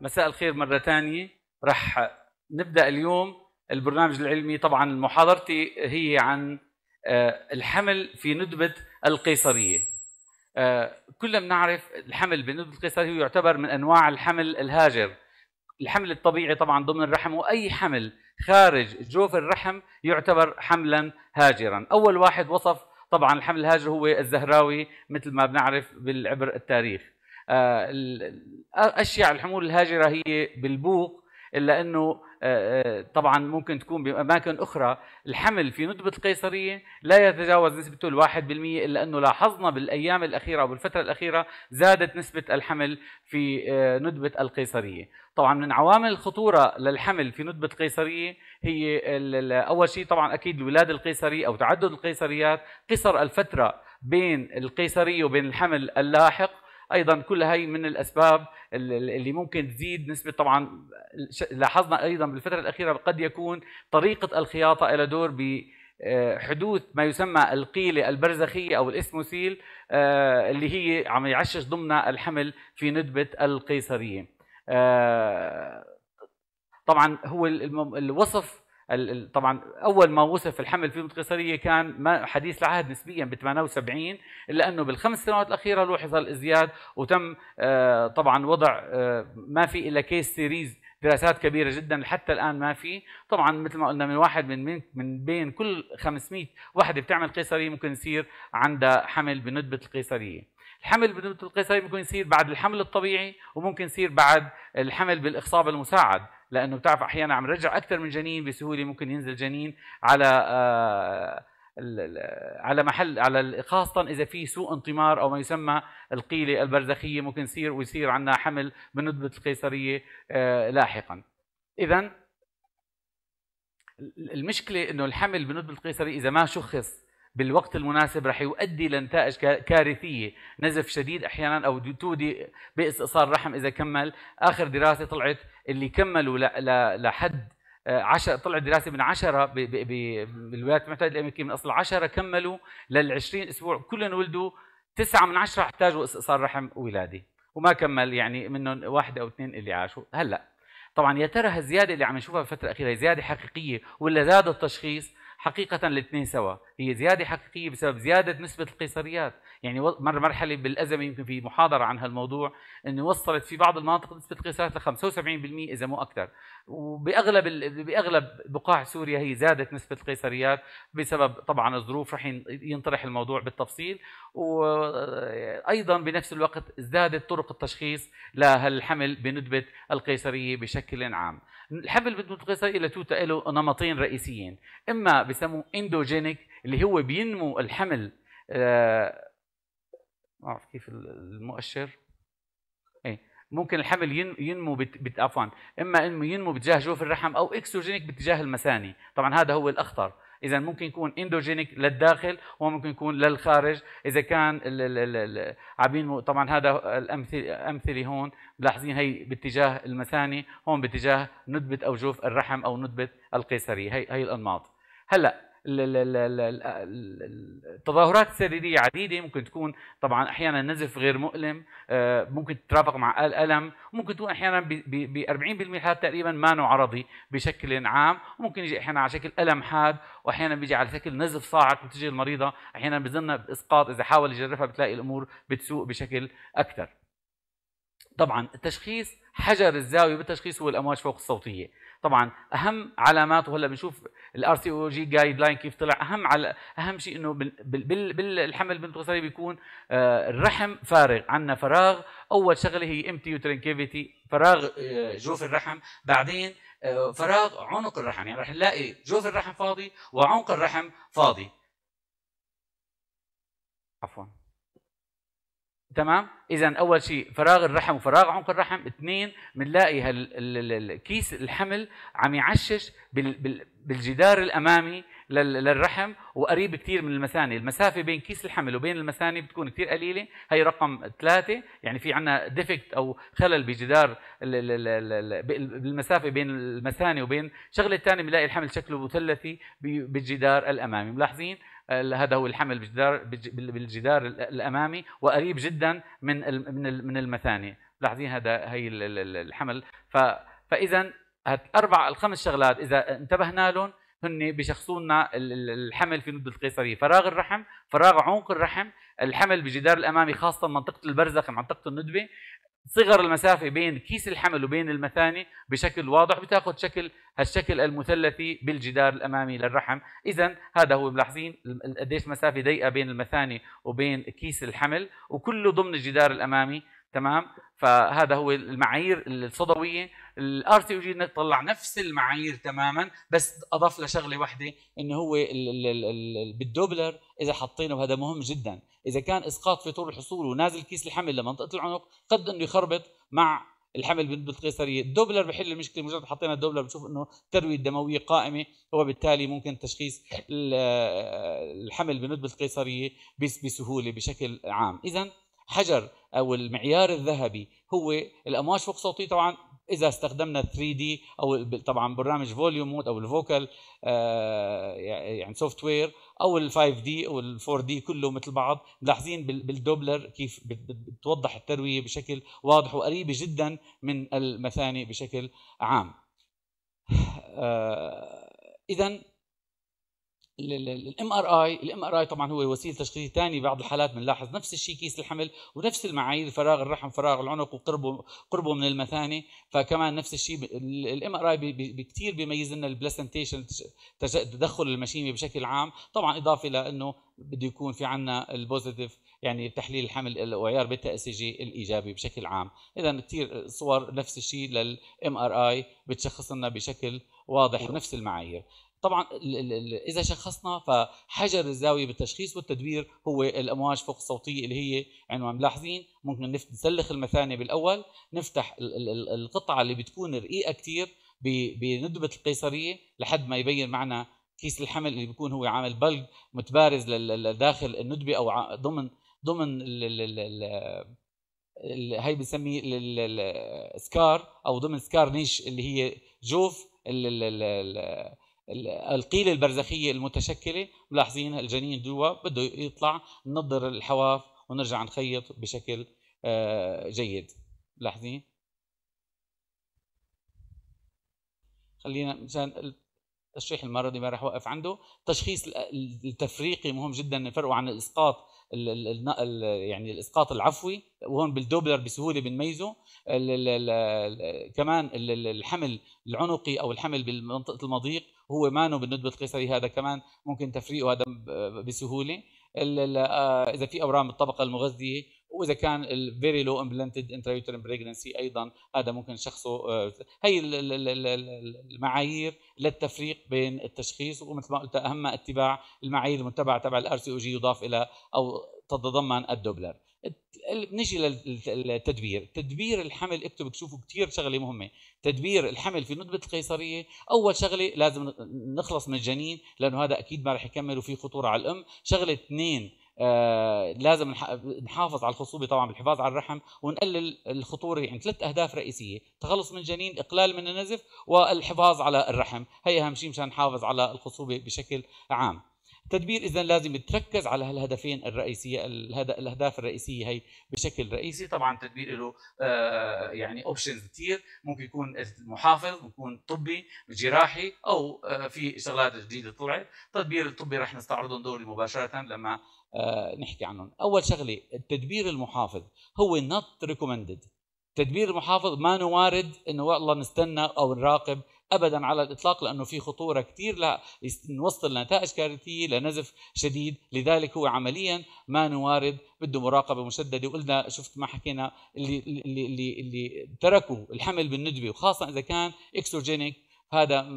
مساء الخير مرة ثانية رح نبدأ اليوم البرنامج العلمي طبعا محاضرتي هي عن آه، الحمل في ندبة القيصرية آه، كلنا بنعرف الحمل بندبة القيصرية هو يعتبر من أنواع الحمل الهاجر الحمل الطبيعي طبعا ضمن الرحم واي حمل خارج جوف الرحم يعتبر حملا هاجرا اول واحد وصف طبعا الحمل الهاجر هو الزهراوي مثل ما بنعرف بالعبر التاريخ آه، اشيع الحمول الهاجره هي بالبوق الا انه آه، آه، طبعا ممكن تكون باماكن اخرى الحمل في ندبه القيصريه لا يتجاوز نسبته ال 1% الا انه لاحظنا بالايام الاخيره وبالفتره الاخيره زادت نسبه الحمل في آه، ندبه القيصريه، طبعا من عوامل الخطوره للحمل في ندبه القيصريه هي اول شيء طبعا اكيد الولاده القيصريه او تعدد القيصريات، قصر الفتره بين القيصريه وبين الحمل اللاحق ايضا كل هي من الاسباب اللي ممكن تزيد نسبه طبعا لاحظنا ايضا بالفتره الاخيره قد يكون طريقه الخياطه الى دور بحدوث آه، ما يسمى القيلة البرزخية أو الإسموسيل آه، اللي هي عم يعشش ضمن الحمل في ندبة القيصرية آه، طبعا هو الوصف طبعا اول ما وصف الحمل في القيصريه كان حديث العهد نسبيا ب 78 الا انه بالخمس سنوات الاخيره لوحظ الازدياد وتم آه، طبعا وضع آه، ما في الا كيس سيريز دراسات كبيرة جدا حتى الآن ما في طبعا مثل ما قلنا من واحد من من بين كل 500 وحدة بتعمل قيصرية ممكن يصير عندها حمل بندبة القيصرية الحمل بندبة القيصرية ممكن يصير بعد الحمل الطبيعي وممكن يصير بعد الحمل بالإخصاب المساعد لانه بتعرف احيانا عم نرجع اكثر من جنين بسهوله ممكن ينزل جنين على آه، على محل على خاصة إذا في سوء انطمار أو ما يسمى القيلة البرزخية ممكن يصير ويصير عندنا حمل بندبة القيصرية آه، لاحقا إذا المشكلة إنه الحمل بندبة القيصرية إذا ما شخص بالوقت المناسب رح يؤدي لنتائج كارثيه نزف شديد احيانا او تودي بئس رحم اذا كمل اخر دراسه طلعت اللي كملوا لحد 10 آه، طلعت دراسه من 10 بالولايات المتحده الامريكيه من اصل 10 كملوا لل 20 اسبوع كلهم ولدوا تسعة من 10 احتاجوا استئصال رحم ولادي وما كمل يعني منهم واحد او اثنين اللي عاشوا هلا طبعا يا ترى هالزياده اللي عم نشوفها بالفتره الاخيره زياده حقيقيه ولا زاد التشخيص حقيقة الاثنين سوا هي زيادة حقيقية بسبب زيادة نسبة القيصريات يعني مر مرحلة بالأزمة يمكن في محاضرة عن هالموضوع أنه وصلت في بعض المناطق نسبة القيصريات ل 75% إذا مو أكثر وبأغلب بأغلب بقاع سوريا هي زادت نسبة القيصريات بسبب طبعا الظروف رح ينطرح الموضوع بالتفصيل وأيضا بنفس الوقت ازدادت طرق التشخيص لهالحمل بندبة القيصرية بشكل عام الحبل بالمتقاصة إلى توتا له نمطين رئيسيين إما بسموه اندوجينيك اللي هو بينمو الحمل آه، ما أعرف كيف المؤشر أي ممكن الحمل ينمو بت... عفوا اما انه ينمو باتجاه جوف الرحم او اكسوجينيك باتجاه المثاني طبعا هذا هو الاخطر اذا ممكن يكون اندوجينيك للداخل وممكن يكون للخارج اذا كان عابين طبعا هذا الامثله هون ملاحظين هي باتجاه المثاني هون باتجاه ندبه او جوف الرحم او ندبه القيصريه هي هي الانماط هلا التظاهرات السريريه عديده ممكن تكون طبعا احيانا نزف غير مؤلم آه، ممكن تترافق مع الالم ممكن تكون احيانا ب 40% بالمئة تقريبا ما عرضي بشكل عام وممكن يجي احيانا على شكل الم حاد واحيانا بيجي على شكل نزف صاعق وتجي المريضه احيانا بظنها باسقاط اذا حاول يجرفها بتلاقي الامور بتسوء بشكل اكثر طبعا التشخيص حجر الزاويه بالتشخيص هو الامواج فوق الصوتيه طبعا اهم علامات وهلا بنشوف الار سي او جي جايد لاين كيف طلع اهم على اهم شيء انه بالحمل البنتوصلي بيكون آه، الرحم فارغ عندنا فراغ اول شغله هي امتي يوترين كيفيتي فراغ آه، جوف الرحم بعدين آه، فراغ عنق الرحم يعني رح نلاقي جوف الرحم فاضي وعنق الرحم فاضي عفوا تمام اذا اول شيء فراغ الرحم وفراغ عمق الرحم اثنين بنلاقي كيس الحمل عم يعشش بالجدار الامامي للرحم وقريب كثير من المثاني المسافه بين كيس الحمل وبين المثاني بتكون كثير قليله هي رقم ثلاثة يعني في عندنا ديفكت او خلل بجدار بالمسافه بين المثاني وبين شغله ثانيه بنلاقي الحمل شكله مثلثي بالجدار الامامي ملاحظين هذا هو الحمل بالجدار بالجدار الامامي وقريب جدا من من من المثاني لاحظين هذا هي الحمل فاذا الاربع الخمس شغلات اذا انتبهنا لهم هن بشخصونا لنا الحمل في نبضه القيصريه، فراغ الرحم، فراغ عنق الرحم، الحمل بالجدار الامامي خاصه منطقه البرزخ منطقه الندبه، صغر المسافه بين كيس الحمل وبين المثاني بشكل واضح بتاخذ شكل هالشكل المثلثي بالجدار الامامي للرحم اذا هذا هو ملاحظين قديش مسافه ضيقه بين المثاني وبين كيس الحمل وكله ضمن الجدار الامامي تمام فهذا هو المعايير الصدويه الار تي جي طلع نفس المعايير تماما بس اضاف شغله واحده انه هو بالدوبلر اذا حطينا وهذا مهم جدا اذا كان اسقاط في طول الحصول ونازل كيس الحمل لمنطقه العنق قد انه يخربط مع الحمل بالقيصريه الدوبلر بحل المشكله مجرد حطينا الدوبلر بنشوف انه الترويه الدمويه قائمه وبالتالي ممكن تشخيص الحمل بالندبه القيصريه بسهوله بشكل عام اذا حجر او المعيار الذهبي هو الامواج فوق صوتيه طبعا اذا استخدمنا 3 دي او طبعا برنامج فوليوم مود او الفوكال آه، يعني سوفت وير او ال 5 دي او ال 4 دي كله مثل بعض ملاحظين بالدوبلر كيف بتوضح الترويه بشكل واضح وقريبه جدا من المثاني بشكل عام آه، اذا الام ار اي الام ار اي طبعا هو وسيله تشخيص ثاني بعض الحالات بنلاحظ نفس الشيء كيس الحمل ونفس المعايير فراغ الرحم فراغ العنق وقربه قربه من المثانه فكمان نفس الشيء الام ار اي بكثير بيميز لنا البلاسنتيشن تدخل المشيمه بشكل عام طبعا اضافه لانه بده يكون في عندنا البوزيتيف يعني تحليل الحمل وعيار بيتا اس جي الايجابي بشكل عام اذا كثير صور نفس الشيء للام ار اي بتشخص لنا بشكل واضح ونفس المعايير طبعا اذا شخصنا فحجر الزاويه بالتشخيص والتدوير هو الامواج فوق الصوتيه اللي هي عندما ملاحظين ممكن نسلخ المثانه بالاول نفتح القطعه اللي بتكون رقيقه كثير بندبه القيصريه لحد ما يبين معنا كيس الحمل اللي بيكون هو عامل بلغ متبارز لداخل الندبه او ضمن ضمن هي بنسميه السكار او ضمن سكار نيش اللي هي جوف القيلة البرزخية المتشكلة ملاحظين الجنين جوا بده يطلع ننظر الحواف ونرجع نخيط بشكل آه، جيد ملاحظين خلينا مشان التشريح المرضي ما راح اوقف عنده تشخيص التفريقي مهم جدا نفرقه عن الاسقاط يعني الاسقاط العفوي وهون بالدوبلر بسهوله بنميزه كمان الحمل العنقي او الحمل بمنطقه المضيق هو ما بالندبه القيصري هذا كمان ممكن تفريقه هذا بسهوله آه، اذا في اورام الطبقه المغذيه واذا كان very لو implanted intrauterine بريجنسي ايضا هذا ممكن شخصه آه، هي المعايير للتفريق بين التشخيص ومثل ما قلت اهم اتباع المعايير المتبعه تبع الار سي او جي يضاف الى او تتضمن الدوبلر نجي للتدبير تدبير الحمل اكتب شوفوا كثير شغله مهمه تدبير الحمل في ندبه القيصريه اول شغله لازم نخلص من الجنين لانه هذا اكيد ما راح يكمل وفي خطوره على الام شغله اثنين آه لازم نحافظ على الخصوبه طبعا بالحفاظ على الرحم ونقلل الخطوره يعني ثلاث اهداف رئيسيه تخلص من الجنين اقلال من النزف والحفاظ على الرحم هي اهم شيء مشان نحافظ على الخصوبه بشكل عام التدبير اذا لازم تركز على هالهدفين الرئيسيه الاهداف الرئيسيه هي بشكل رئيسي طبعا التدبير له آه يعني اوبشنز كثير ممكن يكون محافظ ممكن طبي جراحي او آه في شغلات جديده طلعت تدبير الطبي رح نستعرضهم دوري مباشره لما آه نحكي عنهم اول شغله التدبير المحافظ هو نوت ريكومندد تدبير المحافظ ما نوارد انه والله نستنى او نراقب ابدا على الاطلاق لانه في خطوره كثير لا نوصل لنتائج كارثيه لنزف شديد لذلك هو عمليا ما نوارد بده مراقبه مشدده وقلنا شفت ما حكينا اللي اللي اللي, اللي تركوا الحمل بالندبه وخاصه اذا كان اكسوجينيك هذا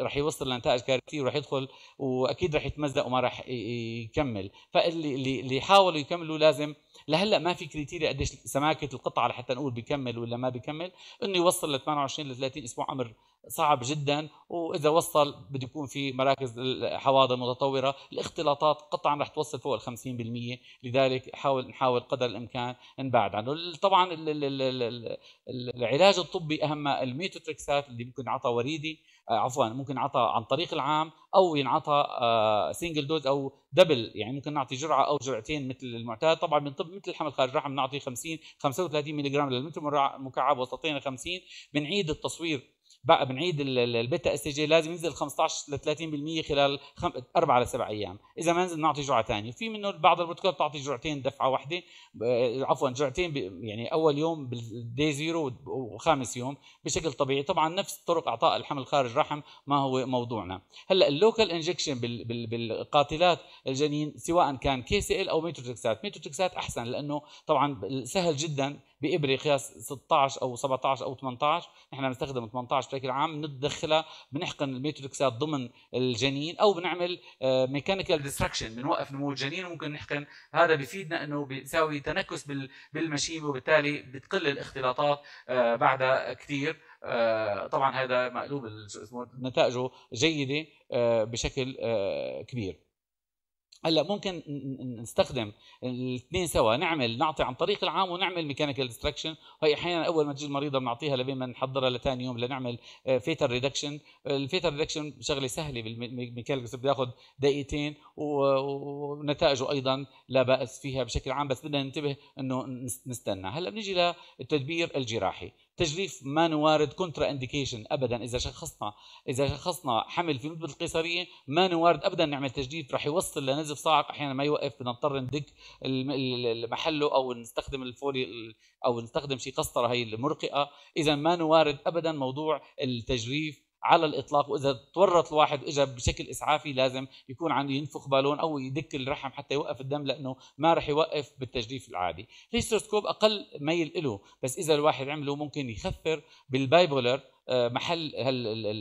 رح يوصل لنتائج كارثيه ورح يدخل واكيد رح يتمزق وما رح يكمل فاللي اللي حاولوا يكملوا لازم لهلا ما في كريتيريا قديش سماكه القطعه لحتى نقول بكمل ولا ما بكمل انه يوصل ل 28 ل 30 اسبوع عمر صعب جدا واذا وصل بده يكون في مراكز الحواضر متطوره الاختلاطات قطعا رح توصل فوق ال 50% لذلك حاول نحاول قدر الامكان نبعد عنه طبعا العلاج الطبي اهم الميتوتريكسات اللي ممكن عطى وريدي آه، عفوا ممكن عطى عن طريق العام او ينعطى سنجل آه، دوز او دبل يعني ممكن نعطي جرعه او جرعتين مثل المعتاد طبعا بنطب مثل الحمل خارج الرحم بنعطي 50 35 ملغ للمتر مكعب وسطين 50 بنعيد التصوير بقى بنعيد البيتا اس جي لازم ينزل 15 ل 30% خلال خم... اربع لسبع ايام، اذا ما نزل بنعطي جرعه ثانيه، في منه بعض البروتوكول بتعطي جرعتين دفعه واحده عفوا جرعتين ب... يعني اول يوم بالدي زيرو وخامس يوم بشكل طبيعي، طبعا نفس طرق اعطاء الحمل خارج رحم ما هو موضوعنا. هلا اللوكال انجكشن بال... بال... بالقاتلات الجنين سواء كان كي سي ال او ميتروتكسات، ميتروتكسات احسن لانه طبعا سهل جدا بابره قياس 16 او 17 او 18 نحن بنستخدم 18 بشكل عام بندخلها بنحقن الميتريكسات ضمن الجنين او بنعمل ميكانيكال آه، ديستركشن بنوقف نمو الجنين وممكن نحقن هذا بفيدنا انه بيساوي تنكس بالمشيمة وبالتالي بتقل الاختلاطات آه، بعدها كثير آه، طبعا هذا مقلوب نتائجه جيده بشكل كبير هلا ممكن نستخدم الاثنين سوا نعمل نعطي عن طريق العام ونعمل ميكانيكال ديستركشن وهي احيانا اول ما تجي المريضه بنعطيها لبين ما نحضرها لثاني يوم لنعمل فيتر ريدكشن الفيتر ريدكشن شغله سهله بالميكانيكال بياخذ دقيقتين ونتائجه ايضا لا باس فيها بشكل عام بس بدنا ننتبه انه نستنى هلا بنيجي للتدبير الجراحي تجريف ما نوارد كونترا انديكيشن ابدا اذا شخصنا اذا شخصنا حمل في نسبه القيصريه ما نوارد ابدا نعمل تجريف رح يوصل لنزف صاعق احيانا ما يوقف بدنا نضطر ندق محله او نستخدم الفولي او نستخدم شيء قسطره هي المرقئه اذا ما نوارد ابدا موضوع التجريف على الاطلاق واذا تورط الواحد اجى بشكل اسعافي لازم يكون عنده ينفخ بالون او يدك الرحم حتى يوقف الدم لانه ما رح يوقف بالتجريف العادي هيستروسكوب اقل ميل له بس اذا الواحد عمله ممكن يخفر بالبايبولر آه، محل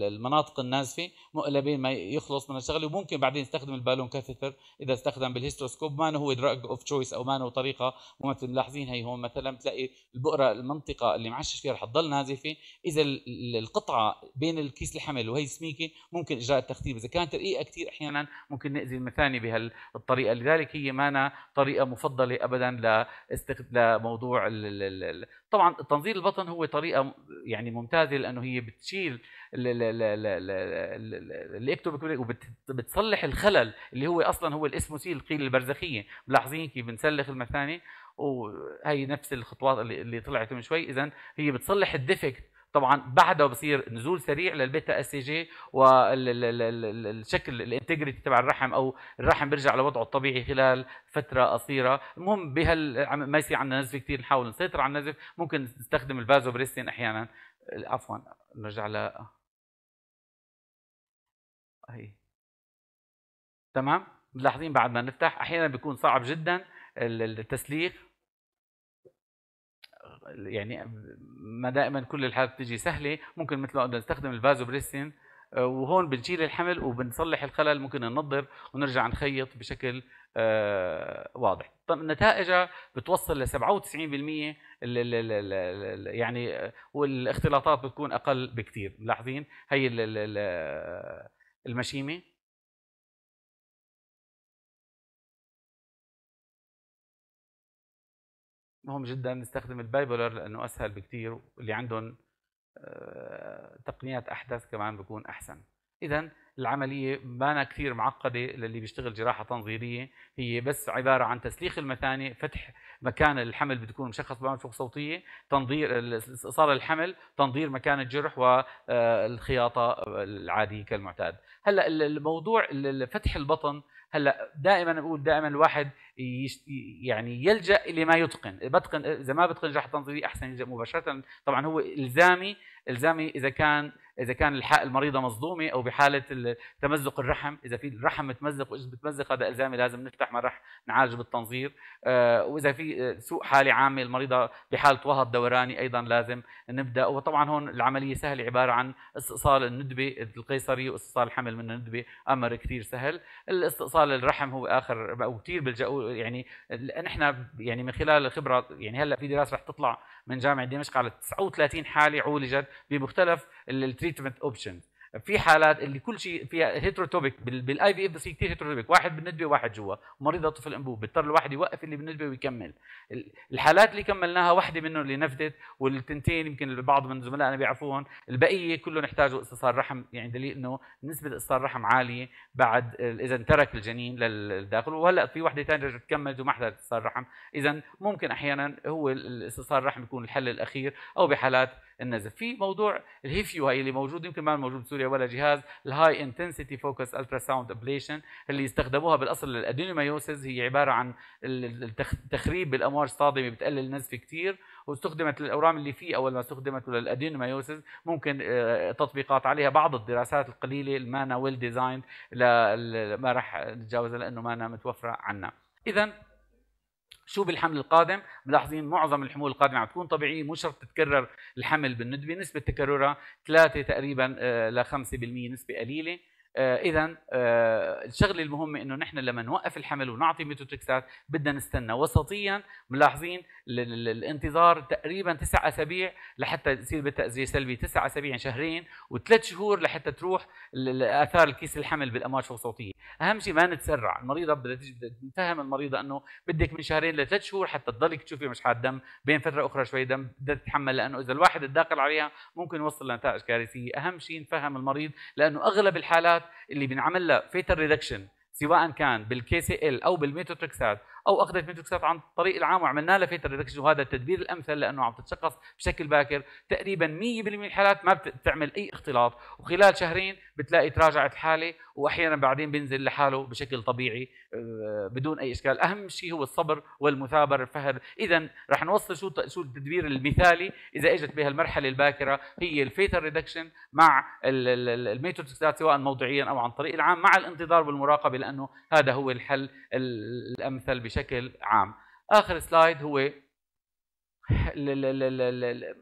المناطق النازفه مقلبين ما يخلص من الشغله وممكن بعدين يستخدم البالون كاثيتر اذا استخدم بالهيستروسكوب ما هو دراج اوف تشويس او ما هو طريقه ممثل ملاحظين هي هون مثلا بتلاقي البقره المنطقه اللي معشش فيها رح تضل نازفه اذا القطعه بين الكيس الحمل وهي سميكه ممكن اجراء التختيم اذا كانت رقيقه كثير احيانا ممكن ناذي المثاني بهالطريقه لذلك هي مانا طريقه مفضله ابدا لاستخدام لموضوع طبعا تنظير البطن هو طريقه يعني ممتازه لانه هي هي بتشيل الاكتوب وبتصلح الخلل اللي هو اصلا هو سي القيل البرزخيه ملاحظين كيف بنسلخ المثاني وهي نفس الخطوات اللي, اللي طلعت من شوي اذا هي بتصلح الديفكت طبعا بعدها بصير نزول سريع للبيتا اس جي والشكل الانتجريتي تبع الرحم او الرحم بيرجع لوضعه الطبيعي خلال فتره قصيره المهم بهال ما يصير عندنا نزف كثير نحاول نسيطر على النزف ممكن نستخدم الفازو بريستين احيانا عفوا نرجع ل هي تمام ملاحظين بعد ما نفتح احيانا بيكون صعب جدا التسليخ يعني ما دائما كل الحالات بتيجي سهله ممكن مثل ما قلنا نستخدم الفازو بريسين آه، وهون بنشيل الحمل وبنصلح الخلل ممكن ننظر ونرجع نخيط بشكل آه، واضح طب نتائجها بتوصل ل 97% يعني آه، والاختلاطات بتكون اقل بكثير ملاحظين هي المشيمه مهم جدا نستخدم البايبولر لانه اسهل بكثير اللي عندهم آه، تقنيات احدث كمان بكون احسن اذا العمليه ما كثير معقده للي بيشتغل جراحه تنظيريه هي بس عباره عن تسليخ المثانه فتح مكان الحمل بتكون مشخص فوق صوتيه تنظير صار الحمل تنظير مكان الجرح والخياطه آه، العاديه كالمعتاد هلا الموضوع فتح البطن هلا دائما بقول دائما الواحد يعني يلجا ما يتقن بتقن اذا ما بتقن جراحه تنظيريه احسن يلجا مباشره طبعا هو الزامي الزامي اذا كان اذا كان المريضه مصدومه او بحاله تمزق الرحم اذا في الرحم متمزق واذا متمزق هذا الزامي لازم نفتح ما راح نعالج بالتنظير آه، واذا في سوء حاله عامه المريضه بحاله وهض دوراني ايضا لازم نبدا وطبعا هون العمليه سهله عباره عن استئصال الندبه القيصري واستئصال الحمل من الندبه امر كثير سهل الاستئصال الرحم هو اخر او كثير بيلجأوا يعني نحن يعني من خلال الخبره يعني هلا في دراسه رح تطلع من جامعه دمشق على 39 حاله عولجت بمختلف التريتمنت اوبشنز في حالات اللي كل شيء فيها هيتروتوبيك بالاي في اف بصير كثير هيتروتوبيك واحد بالندبه وواحد جوا مريض طفل انبوب بيضطر الواحد يوقف اللي بالندبه ويكمل الحالات اللي كملناها وحده منهم اللي نفدت والتنتين يمكن البعض من زملائنا بيعرفوهم البقيه كلهم احتاجوا استئصال رحم يعني دليل انه نسبه استئصال رحم عاليه بعد اذا ترك الجنين للداخل وهلا في وحده ثانيه رجعت كملت وما احتاجت استئصال رحم اذا ممكن احيانا هو استئصال الرحم يكون الحل الاخير او بحالات النزف في موضوع الهيفيو هاي اللي موجود يمكن ما موجود بسوريا ولا جهاز الهاي انتنسيتي فوكس الترا ساوند ابليشن اللي استخدموها بالاصل للادينومايوسز هي عباره عن التخريب بالامواج الصادمه بتقلل النزف كثير واستخدمت للاورام اللي فيه اول ما استخدمت للادينومايوسز ممكن آه، تطبيقات عليها بعض الدراسات القليله المانا ويل ديزايند ما راح نتجاوزها لانه مانا متوفره عنا اذا شو بالحمل القادم ملاحظين معظم الحمول القادمه عم تكون طبيعيه مو شرط تتكرر الحمل بالندبه نسبه تكررها 3 تقريبا آه، ل 5% نسبه قليله آه، اذا آه، الشغله المهمه انه نحن لما نوقف الحمل ونعطي ميتوتريكسات بدنا نستنى وسطيا ملاحظين الانتظار تقريبا تسع اسابيع لحتى يصير بالتاثير سلبي تسع اسابيع يعني شهرين وثلاث شهور لحتى تروح اثار الكيس الحمل بالامواج الوسطيه اهم شيء ما نتسرع المريضه بدها تيجي نفهم المريضه انه بدك من شهرين لثلاث شهور حتى تضلك تشوفي مشحات دم بين فتره اخرى شوي دم بدها تتحمل لانه اذا الواحد تداقل عليها ممكن يوصل لنتائج كارثيه اهم شيء نفهم المريض لانه اغلب الحالات اللي بنعمل لها فيتر ريدكشن سواء كان بالكي سي ال او بالميتوتركسات او اخذت ميتوتريكسات عن طريق العام وعملنا لها فيتر ريدكشن وهذا التدبير الامثل لانه عم تتشخص بشكل باكر تقريبا 100% من الحالات ما بتعمل اي اختلاط وخلال شهرين بتلاقي تراجعت الحاله واحيانا بعدين بينزل لحاله بشكل طبيعي آه، بدون اي اشكال اهم شيء هو الصبر والمثابره الفهر اذا رح نوصل شو شو التدبير المثالي اذا اجت بهالمرحله الباكره هي الفيتر ريدكشن مع الميتوتكسات سواء موضعيا او عن طريق العام مع الانتظار والمراقبه لانه هذا هو الحل الامثل بشكل عام اخر سلايد هو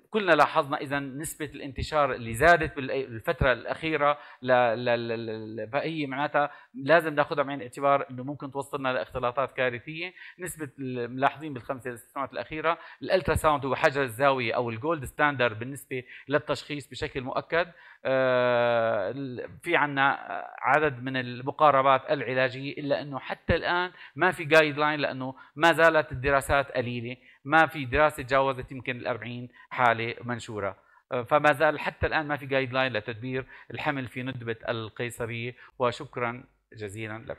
كلنا لاحظنا اذا نسبه الانتشار اللي زادت بالفتره الاخيره فهي معناتها لازم ناخذها بعين الاعتبار انه ممكن توصلنا لاختلاطات كارثيه نسبه ملاحظين بالخمس سنوات الاخيره الالترا ساوند هو حجر الزاويه او الجولد ستاندر بالنسبه للتشخيص بشكل مؤكد آه، في عنا عدد من المقاربات العلاجيه الا انه حتى الان ما في جايد لاين لانه ما زالت الدراسات قليله ما في دراسه تجاوزت يمكن ال 40 حاله منشوره أه، فما زال حتى الان ما في جايد لاين لتدبير الحمل في ندبه القيصريه وشكرا جزيلا لكم.